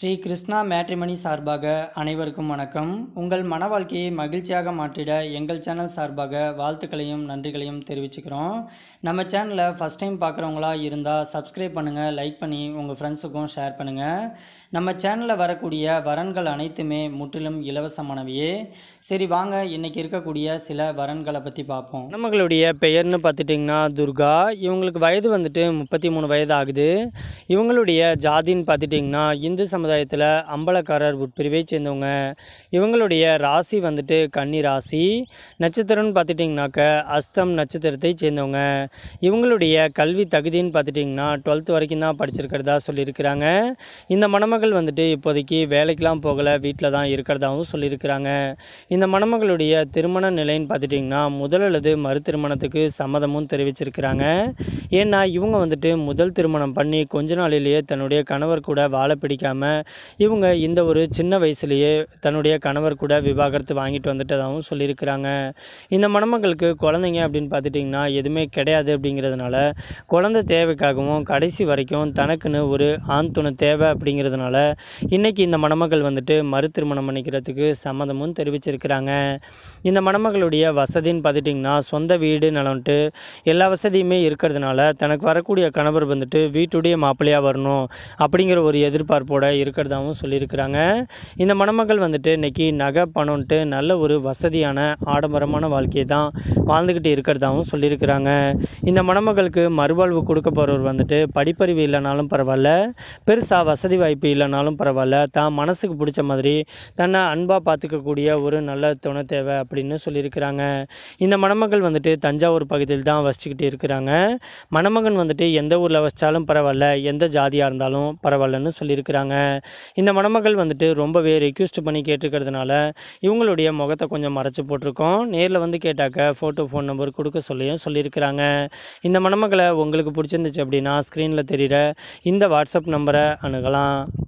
Sri Krishna matrimony சார்பாக அனைவருக்கும் வணக்கம் உங்கள் மன வாழ்க்கையை மகிழ்ச்சியாக மாற்றிட எங்கள் சேனல் சார்பாக வாழ்த்துக்களையும் நன்றிகளையும் தெரிவிச்சுக்கிறோம் நம்ம சேனலை ஃபஸ்ட் டைம் பார்க்குறவங்களா இருந்தால் சப்ஸ்கிரைப் பண்ணுங்கள் லைக் பண்ணி உங்கள் ஃப்ரெண்ட்ஸுக்கும் ஷேர் பண்ணுங்கள் நம்ம சேனலில் வரக்கூடிய வரன்கள் அனைத்துமே முற்றிலும் இலவசமானவையே சரி வாங்க இன்றைக்கி இருக்கக்கூடிய சில வரன்களை பற்றி பார்ப்போம் நம்மளுடைய பெயர்னு பார்த்துட்டிங்கன்னா துர்கா இவங்களுக்கு வயது வந்துட்டு முப்பத்தி மூணு வயது ஆகுது இவங்களுடைய ஜாதின்னு பார்த்துட்டிங்கன்னா இந்து சம சமுதாயத்தில் அம்பலக்காரர் உட்பிரிவை சேர்ந்தவங்க இவங்களுடைய ராசி வந்துட்டு கன்னி ராசி நட்சத்திரம்னு பார்த்துட்டிங்கனாக்க அஸ்தம் நட்சத்திரத்தை சேர்ந்தவங்க இவங்களுடைய கல்வி தகுதின்னு பார்த்துட்டிங்கன்னா டுவெல்த் வரைக்கும் தான் படிச்சிருக்கிறதா சொல்லியிருக்கிறாங்க இந்த மணமகள் வந்துட்டு இப்போதைக்கு வேலைக்கெலாம் போகலை வீட்டில் தான் இருக்கிறதாகவும் சொல்லியிருக்கிறாங்க இந்த மணமகளுடைய திருமண நிலைன்னு பார்த்துட்டிங்கன்னா முதல் அல்லது மறு திருமணத்துக்கு சம்மதமும் தெரிவிச்சிருக்கிறாங்க ஏன்னா இவங்க வந்துட்டு முதல் திருமணம் பண்ணி கொஞ்ச நாளிலேயே தன்னுடைய கணவர் கூட வாழை பிடிக்காமல் இவங்க இந்த ஒரு சின்ன வயசுலேயே தன்னுடைய கணவர் கூட விவாகரத்து வாங்கிட்டு வந்துட்டதாகவும் சொல்லியிருக்கிறாங்க இந்த மணமக்களுக்கு குழந்தைங்க அப்படின்னு பார்த்துட்டிங்கன்னா எதுவுமே கிடையாது அப்படிங்கிறதுனால குழந்தை தேவைக்காகவும் கடைசி வரைக்கும் தனக்குன்னு ஒரு ஆண் துணை தேவை அப்படிங்கிறதுனால இன்றைக்கி இந்த மணமகள் வந்துட்டு மறு திருமணம் பண்ணிக்கிறதுக்கு சம்மதமும் தெரிவிச்சிருக்கிறாங்க இந்த மணமகளுடைய வசதின்னு பார்த்துட்டிங்கன்னா சொந்த வீடு நலன்ட்டு எல்லா வசதியுமே இருக்கிறதுனால தனக்கு வரக்கூடிய கணவர் வந்துட்டு வீட்டுடைய மாப்பிள்ளையாக வரணும் அப்படிங்கிற ஒரு எதிர்பார்ப்போடு இருக்கிறதாகவும் சொல்லியிருக்கிறாங்க இந்த மணமகள் வந்துட்டு இன்றைக்கி நகை பணம்ன்ட்டு நல்ல ஒரு வசதியான ஆடம்பரமான வாழ்க்கையை தான் வாழ்ந்துக்கிட்டு இருக்கிறதாகவும் சொல்லியிருக்கிறாங்க இந்த மணமகளுக்கு மறுவாழ்வு கொடுக்க போகிறவர் வந்துட்டு படிப்பறிவு இல்லைனாலும் பரவாயில்ல பெருசாக வசதி வாய்ப்பு இல்லைனாலும் பரவாயில்ல தான் மனசுக்கு பிடிச்ச மாதிரி தன்னை அன்பாக பார்த்துக்கக்கூடிய ஒரு நல்ல துணை தேவை அப்படின்னு சொல்லியிருக்கிறாங்க இந்த மணமகள் வந்துட்டு தஞ்சாவூர் பகுதியில் தான் வசிச்சுக்கிட்டு இருக்கிறாங்க மணமகன் வந்துட்டு எந்த ஊரில் வச்சாலும் பரவாயில்ல எந்த ஜாதியாக இருந்தாலும் பரவாயில்லன்னு சொல்லியிருக்கிறாங்க இந்த மணமகள் வந்துட்டு ரொம்பவே ரெக்யூஸ்ட் பண்ணி கேட்டுருக்கிறதுனால இவங்களுடைய முகத்தை கொஞ்சம் மறைச்சி போட்டிருக்கோம் நேரில் வந்து கேட்டாக்க ஃபோட்டோ ஃபோன் நம்பர் கொடுக்க சொல்லியும் சொல்லியிருக்கிறாங்க இந்த மணமகளை உங்களுக்கு பிடிச்சிருந்துச்சு அப்படின்னா ஸ்க்ரீனில் தெரிகிற இந்த வாட்ஸ்அப் நம்பரை அணுகலாம்